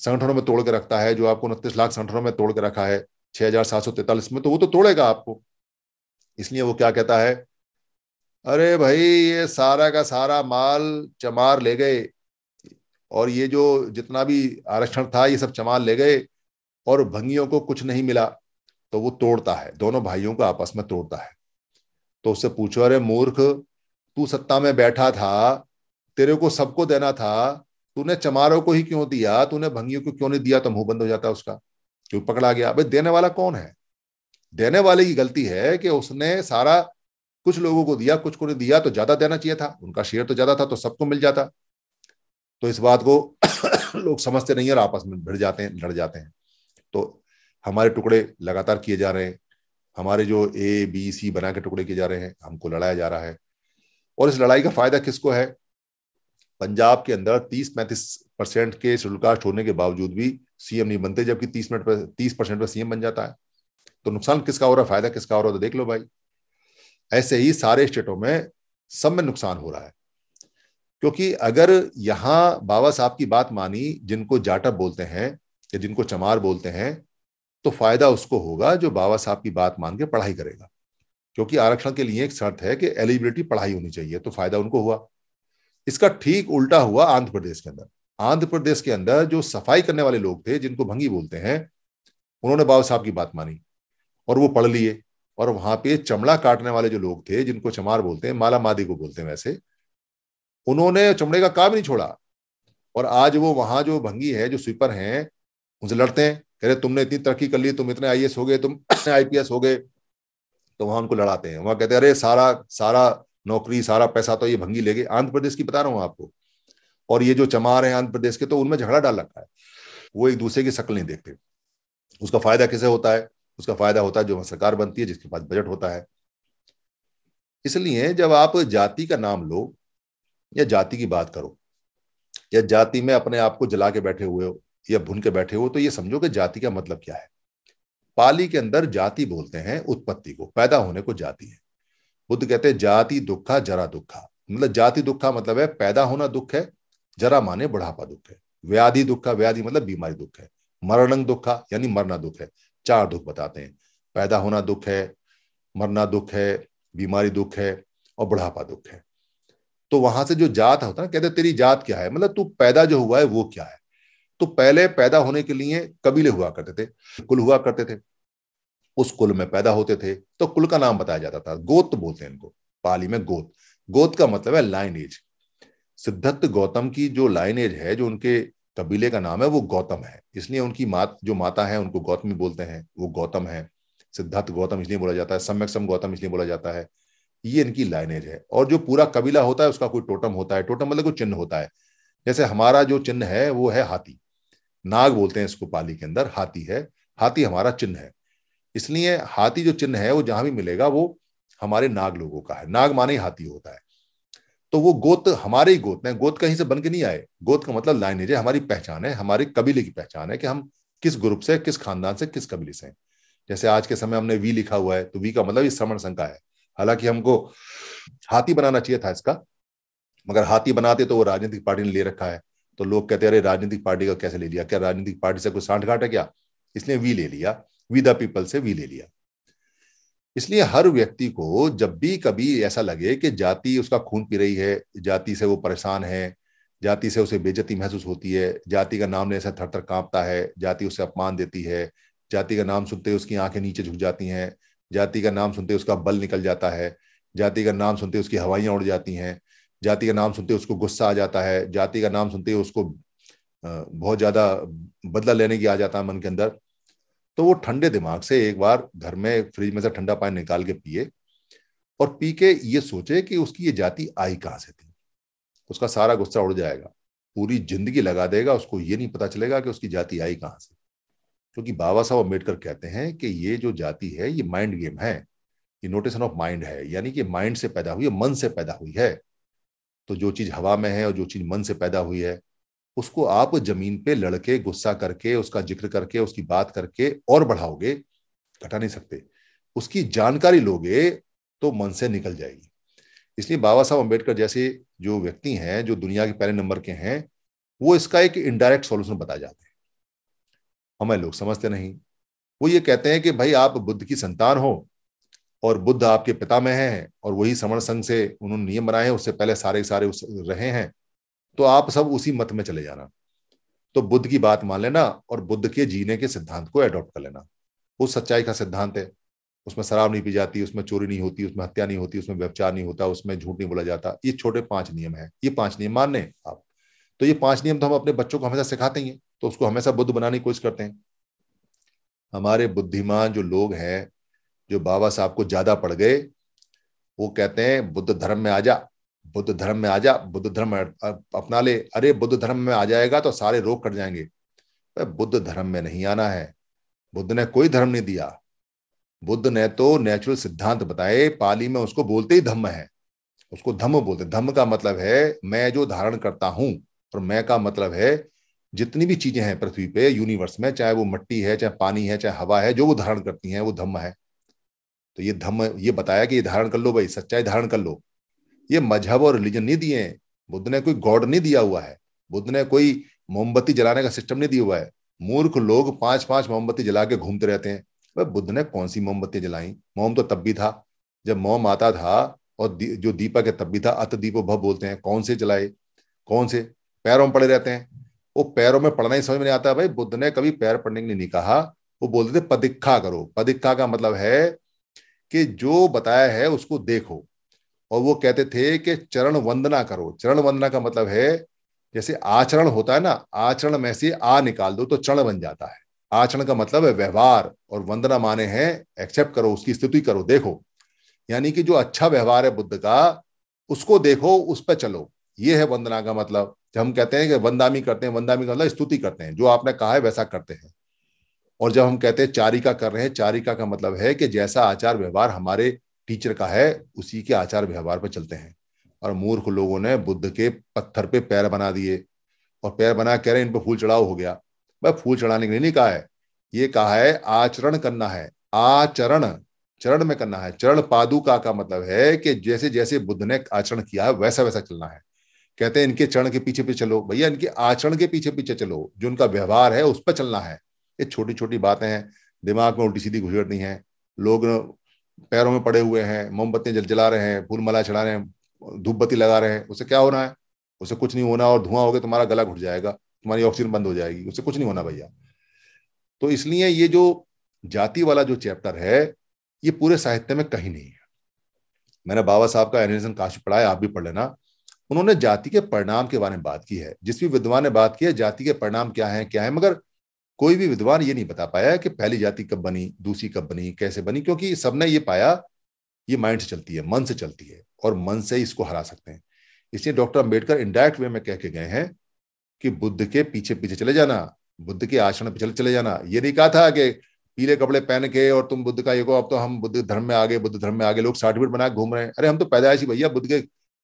संगठनों में तोड़ के रखता है जो आपको उनतीस लाख संगठनों में तोड़ के रखा है छह हजार सात सौ तैतालीस में तो वो तो तोड़ेगा आपको इसलिए वो क्या कहता है अरे भाई ये सारा का सारा माल चमार ले गए और ये जो जितना भी आरक्षण था ये सब चमार ले गए और भंगियों को कुछ नहीं मिला तो वो तोड़ता है दोनों भाइयों को आपस में तोड़ता है तो उससे पूछो अरे मूर्ख तू सत्ता में बैठा था तेरे को सबको देना था तूने चमारों को ही क्यों दिया तूने भंगियों को क्यों नहीं दिया तो मुंह बंद हो जाता उसका क्यों पकड़ा गया भाई देने वाला कौन है देने वाले की गलती है कि उसने सारा कुछ लोगों को दिया कुछ को नहीं दिया तो ज्यादा देना चाहिए था उनका शेयर तो ज्यादा था तो सबको मिल जाता तो इस बात को [coughs] लोग समझते नहीं और आपस में भिड़ जाते हैं लड़ जाते हैं तो हमारे टुकड़े लगातार किए जा रहे हैं हमारे जो ए बी सी बना के टुकड़े किए जा रहे हैं हमको लड़ाया जा रहा है और इस लड़ाई का फायदा किसको है पंजाब के अंदर तीस पैंतीस परसेंट के शेड्यूल कास्ट होने के बावजूद भी सीएम नहीं बनते जबकि तीस मिनट पर तीस परसेंट पर सीएम बन जाता है तो नुकसान किसका हो रहा है फायदा किसका हो रहा है तो देख लो भाई ऐसे ही सारे स्टेटों में सब में नुकसान हो रहा है क्योंकि अगर यहां बाबा साहब की बात मानी जिनको जाटा बोलते हैं या जिनको चमार बोलते हैं तो फायदा उसको होगा जो बाबा साहब की बात मान के पढ़ाई करेगा क्योंकि आरक्षण के लिए एक शर्त है कि एलिजिबिलिटी पढ़ाई होनी चाहिए तो फायदा उनको हुआ इसका ठीक उल्टा हुआ आंध्र प्रदेश के अंदर आंध्र प्रदेश के अंदर जो सफाई करने वाले लोग थे जिनको भंगी बोलते हैं उन्होंने बाबा साहब की बात मानी और वो पढ़ लिए और वहां पे चमड़ा काटने वाले जो लोग थे जिनको चमार बोलते हैं माला मादी को बोलते हैं वैसे उन्होंने चमड़े का काम नहीं छोड़ा और आज वो वहां जो भंगी है जो स्वीपर हैं उनसे लड़ते हैं कह रहे तुमने इतनी तरक्की कर ली तुम इतने आई हो गए तुम आई हो गए तो वहां उनको लड़ाते हैं वहां कहते हैं अरे सारा सारा नौकरी सारा पैसा तो ये भंगी ले गए आंध्र प्रदेश की बता रहा हूँ आपको और ये जो चमार हैं आंध्र प्रदेश के तो उनमें झगड़ा डाल रखा है वो एक दूसरे की शक्ल नहीं देखते उसका फायदा किसे होता है उसका फायदा होता है जो सरकार बनती है जिसके पास बजट होता है इसलिए जब आप जाति का नाम लो या जाति की बात करो या जाति में अपने आप को जला के बैठे हुए हो या भुन के बैठे हो तो ये समझो कि जाति का मतलब क्या है पाली के अंदर जाति बोलते हैं उत्पत्ति को पैदा होने को जाति है बुद्ध कहते हैं जाति दुखा जरा दुखा मतलब जाति दुखा मतलब है पैदा होना दुख है जरा माने बुढ़ापा दुख है व्याधि दुखा व्याधि मतलब बीमारी दुख है मरणंग दुखा यानी मरना दुख है चार दुख बताते हैं पैदा होना दुख है मरना दुख है बीमारी दुख है और बुढ़ापा दुख है तो वहां से जो जात होता है ना कहते तेरी जात क्या है मतलब तू पैदा जो हुआ है वो क्या है तो पहले पैदा होने के लिए कबीले हुआ करते थे कुल हुआ करते थे उस कुल में पैदा होते थे तो कुल का नाम बताया जाता था गोत बोलते हैं इनको पाली में गोत गोत का मतलब है एज सिद्धार्थ गौतम की जो एज है जो उनके कबीले का नाम है वो गौतम है इसलिए उनकी मात जो माता है उनको गौतमी बोलते हैं वो गौतम है सिद्धार्थ गौतम इसलिए बोला जाता है सम्यक सम गौतम इसलिए बोला जाता है ये इनकी लाइनेज है और जो पूरा कबीला होता है उसका कोई टोटम होता है टोटम मतलब कोई चिन्ह होता है जैसे हमारा जो चिन्ह है वो है हाथी नाग बोलते हैं इसको पाली के अंदर हाथी है हाथी हमारा चिन्ह है इसलिए हाथी जो चिन्ह है वो जहां भी मिलेगा वो हमारे नाग लोगों का है नाग माने हाथी होता है तो वो गोत हमारे ही गोत में गोत कहीं से बन के नहीं आए गोत का मतलब लाइनेज है हमारी पहचान है हमारे कबीले की पहचान है कि हम किस ग्रुप से किस खानदान से किस कबीले से हैं जैसे आज के समय हमने वी लिखा हुआ है तो वी का मतलब इस श्रवण संख्या है हालांकि हमको हाथी बनाना चाहिए था इसका मगर हाथी बनाते तो वो राजनीतिक पार्टी ने ले रखा है तो लोग कहते अरे राजनीतिक पार्टी का कैसे ले लिया क्या राजनीतिक पार्टी से कोई घाट है क्या इसलिए वी ले लिया वी द पीपल से वी ले लिया इसलिए हर व्यक्ति को जब भी कभी ऐसा लगे कि जाति उसका खून पी रही है जाति से वो परेशान है जाति से उसे बेजती महसूस होती है जाति का नाम लेने से थर थर कांपता है जाति उसे अपमान देती है जाति का नाम सुनते उसकी आंखें नीचे झुक जाती हैं जाति का नाम सुनते उसका बल निकल जाता है जाति का नाम सुनते उसकी हवाइयाँ उड़ जाती हैं जाति का नाम सुनते उसको गुस्सा आ जाता है जाति का नाम सुनते उसको बहुत ज्यादा बदला लेने की आ जाता है मन के अंदर तो वो ठंडे दिमाग से एक बार घर में फ्रिज में से ठंडा पानी निकाल के पिए और पी के ये सोचे कि उसकी ये जाति आई कहाँ से थी उसका सारा गुस्सा उड़ जाएगा पूरी जिंदगी लगा देगा उसको ये नहीं पता चलेगा कि उसकी जाति आई कहाँ से क्योंकि बाबा साहब अम्बेडकर कहते हैं कि ये जो जाति है ये माइंड गेम है ये नोटेशन ऑफ माइंड है यानी कि माइंड से पैदा हुई है मन से पैदा हुई है तो जो चीज हवा में है और जो चीज मन से पैदा हुई है उसको आप जमीन पे लड़के गुस्सा करके उसका जिक्र करके उसकी बात करके और बढ़ाओगे घटा नहीं सकते उसकी जानकारी लोगे तो मन से निकल जाएगी इसलिए बाबा साहब अम्बेडकर जैसे जो व्यक्ति हैं जो दुनिया के पहले नंबर के हैं वो इसका एक इनडायरेक्ट सॉल्यूशन बताए जाते हैं हमें लोग समझते नहीं वो ये कहते हैं कि भाई आप बुद्ध की संतान हो और बुद्ध आपके पिता में हैं और वही समण संघ से उन्होंने नियम बनाए हैं उससे पहले सारे सारे उस रहे हैं तो आप सब उसी मत में चले जाना तो बुद्ध की बात मान लेना और बुद्ध के जीने के सिद्धांत को एडॉप्ट कर लेना वो सच्चाई का सिद्धांत है उसमें शराब नहीं पी जाती उसमें चोरी नहीं होती उसमें हत्या नहीं होती उसमें व्यवचार नहीं होता उसमें झूठ नहीं बोला जाता ये छोटे पांच नियम है ये पांच नियम मानने आप तो ये पांच नियम तो हम अपने बच्चों को हमेशा सिखाते हैं तो उसको हमेशा बुद्ध बनाने की कोशिश करते हैं हमारे बुद्धिमान जो लोग हैं जो बाबा साहब को ज्यादा पड़ गए वो कहते हैं बुद्ध धर्म में आ जा बुद्ध धर्म में आ जा बुद्ध धर्म अपना ले अरे बुद्ध धर्म में आ जाएगा तो सारे रोग कट जाएंगे तो बुद्ध धर्म में नहीं आना है बुद्ध ने कोई धर्म नहीं दिया बुद्ध ने तो नेचुरल सिद्धांत बताए पाली में उसको बोलते ही धम्म है उसको धम्म बोलते धम्म का मतलब है मैं जो धारण करता हूं और मैं का मतलब है जितनी भी चीजें हैं पृथ्वी पे यूनिवर्स में चाहे वो मट्टी है चाहे पानी है चाहे हवा है जो वो धारण करती हैं वो धम्म है तो ये धम्म ये बताया कि ये धारण कर लो भाई सच्चाई धारण कर लो ये मजहब और रिलीजन नहीं दिए बुद्ध ने कोई गॉड नहीं दिया हुआ है बुद्ध ने कोई मोमबत्ती जलाने का सिस्टम नहीं दिया हुआ है मूर्ख लोग पांच पांच मोमबत्ती जला के घूमते रहते हैं भाई बुद्ध ने कौन सी मोमबत्ती जलाई मोम तो तब भी था जब मोम आता था और जो दीपक है तब भी था अत दीपो भव बोलते हैं कौन से जलाए कौन से पैरों में पड़े रहते हैं वो पैरों में पड़ना ही समझ में नहीं आता भाई बुद्ध ने कभी पैर पड़ने के लिए नहीं कहा वो बोलते थे पदिक्खा करो पदिक्खा का मतलब है कि जो बताया है उसको देखो और वो कहते थे कि चरण वंदना करो चरण वंदना का मतलब है जैसे आचरण होता है ना आचरण में से आ निकाल दो तो चरण बन जाता है आचरण का मतलब है व्यवहार और वंदना माने हैं एक्सेप्ट करो उसकी स्तुति करो देखो यानी कि जो अच्छा व्यवहार है बुद्ध का उसको देखो उस पर चलो ये है वंदना का मतलब जब हम कहते हैं कि वंदामी करते हैं वंदामी का मतलब स्तुति करते हैं जो आपने कहा है वैसा करते हैं और जब हम कहते हैं चारिका कर रहे हैं चारिका का मतलब है कि जैसा आचार व्यवहार हमारे टीचर का है उसी के आचार व्यवहार पर चलते हैं और मूर्ख लोगों ने बुद्ध के पत्थर पे पैर बना दिए और पैर बना कह रहे इन पर फूल चढ़ाव हो गया भाई फूल चढ़ाने के लिए नहीं कहा है ये कहा है आचरण करना है आचरण चरण में करना है चरण पादुका का मतलब है कि जैसे जैसे बुद्ध ने आचरण किया है वैसा वैसा चलना है कहते हैं इनके चरण के पीछे पीछे चलो भैया इनके आचरण के पीछे पीछे चलो जो उनका व्यवहार है उस पर चलना है ये छोटी छोटी बातें हैं दिमाग में उल्टी सीधी घुसड़ती है लोग पैरों में पड़े हुए हैं मोमबत्तियां जल जला रहे हैं फूल मला चढ़ा रहे हैं धूपबत्ती लगा रहे हैं उसे क्या होना है उसे कुछ नहीं होना और धुआं हो गया तो तुम्हारा गला घुट जाएगा तुम्हारी ऑक्सीजन बंद हो जाएगी उससे कुछ नहीं होना भैया तो इसलिए ये जो जाति वाला जो चैप्टर है ये पूरे साहित्य में कहीं नहीं है मैंने बाबा साहब का एनिजन काश पढ़ा है आप भी पढ़ लेना उन्होंने जाति के परिणाम के बारे में बात की है जिस भी विद्वान ने बात की है जाति के परिणाम क्या है क्या है मगर कोई भी विद्वान ये नहीं बता पाया कि पहली जाति कब बनी दूसरी कब बनी कैसे बनी क्योंकि सबने ये पाया ये माइंड से चलती है मन से चलती है और मन से इसको हरा सकते हैं इसलिए डॉक्टर अंबेडकर इंडायरेक्ट वे में कह के गए हैं कि बुद्ध के पीछे पीछे चले जाना बुद्ध के आचरण पे चले चले जाना ये नहीं कहा था कि पीले कपड़े पहन के और तुम बुद्ध का ये को अब तो हम बुद्ध धर्म में आगे बुद्ध धर्म में आगे लोग सर्टिफिकेट बना घूम रहे हैं अरे हम तो पैदाइशी भैया बुद्ध के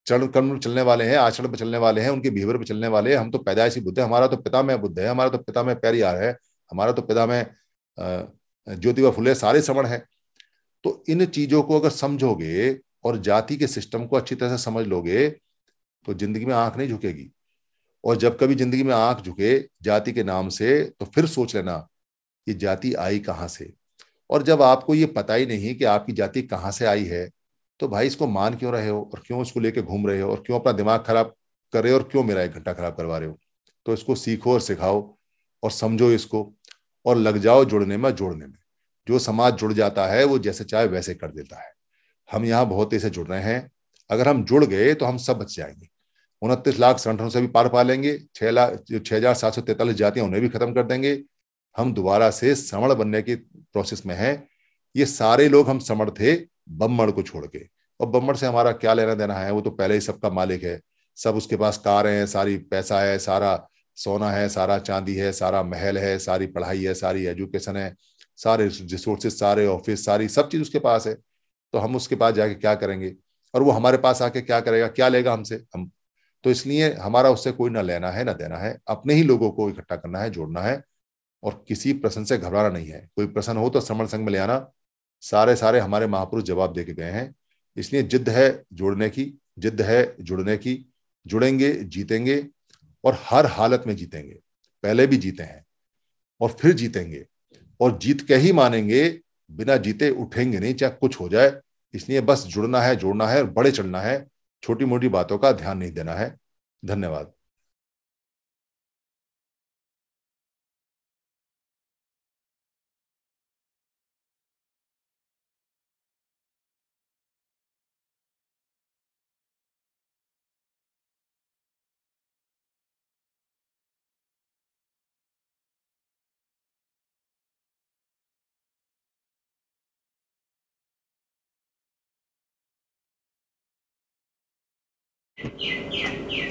चरण कर्म चलने वाले हैं आचरण पर चलने वाले हैं उनके बिहेवियर पर चलने वाले हैं हम तो पैदाइशी बुद्ध है हमारा तो पिता में बुद्ध है हमारा तो पिता में प्यारी यार है हमारा तो पिता में ज्योतिबा फुले सारे श्रवण है तो इन चीजों को अगर समझोगे और जाति के सिस्टम को अच्छी तरह से समझ लोगे तो जिंदगी में आंख नहीं झुकेगी और जब कभी जिंदगी में आंख झुके जाति के नाम से तो फिर सोच लेना ये जाति आई कहाँ से और जब आपको ये पता ही नहीं कि आपकी जाति कहाँ से आई है तो भाई इसको मान क्यों रहे हो और क्यों इसको लेके घूम रहे हो और क्यों अपना दिमाग खराब कर रहे हो और क्यों मेरा एक घंटा खराब करवा रहे हो तो इसको सीखो और सिखाओ और समझो इसको और लग जाओ जुड़ने में जोड़ने में जो समाज जुड़ जाता है वो जैसे चाहे वैसे कर देता है हम यहाँ बहुत तेज से जुड़ रहे हैं अगर हम जुड़ गए तो हम सब बच जाएंगे उनतीस लाख संगठनों से भी पार पा लेंगे छह लाख जो छह हजार सात सौ तैतालीस जातियां उन्हें भी खत्म कर देंगे हम दोबारा से समण बनने की प्रोसेस में हैं ये सारे लोग हम समण थे बम्बड़ को छोड़ के और बम्बड़ से हमारा क्या लेना देना है वो तो पहले ही सबका मालिक है सब उसके पास कार है सारी पैसा है सारा सोना है सारा चांदी है सारा महल है सारी पढ़ाई है सारी एजुकेशन है सारे रिसोर्सेज सारे ऑफिस सारी सब चीज़ उसके पास है तो हम उसके पास जाके क्या करेंगे और वो हमारे पास आके क्या करेगा क्या लेगा हमसे हम तो इसलिए हमारा उससे कोई ना लेना है ना देना है अपने ही लोगों को इकट्ठा करना है जोड़ना है और किसी प्रश्न से घबराना नहीं है कोई प्रश्न हो तो श्रमण संघ में ले आना सारे सारे हमारे महापुरुष जवाब दे के गए हैं इसलिए जिद्द है जोड़ने की जिद्द है जुड़ने की जुड़ेंगे जीतेंगे और हर हालत में जीतेंगे पहले भी जीते हैं और फिर जीतेंगे और जीत के ही मानेंगे बिना जीते उठेंगे नहीं चाहे कुछ हो जाए इसलिए बस जुड़ना है जोड़ना है और बड़े चढ़ना है छोटी मोटी बातों का ध्यान नहीं देना है धन्यवाद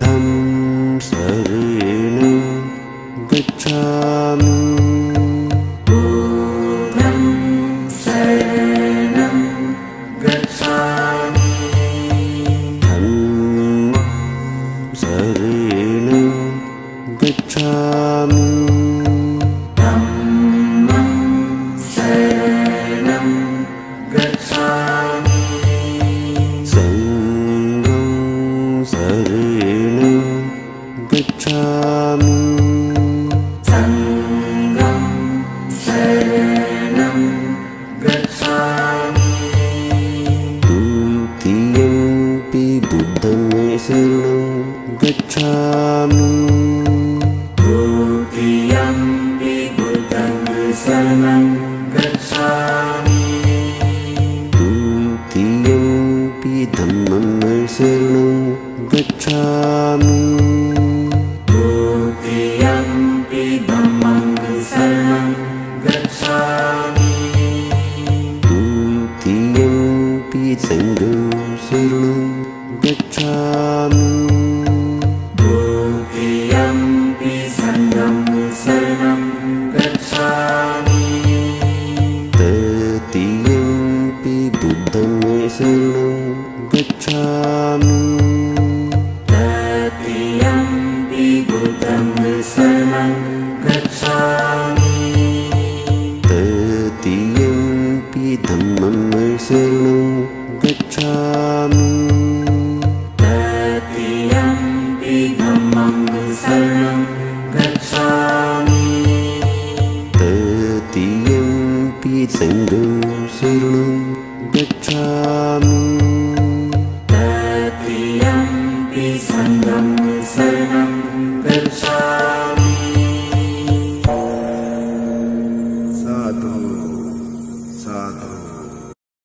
तं सरेण गच्छामि time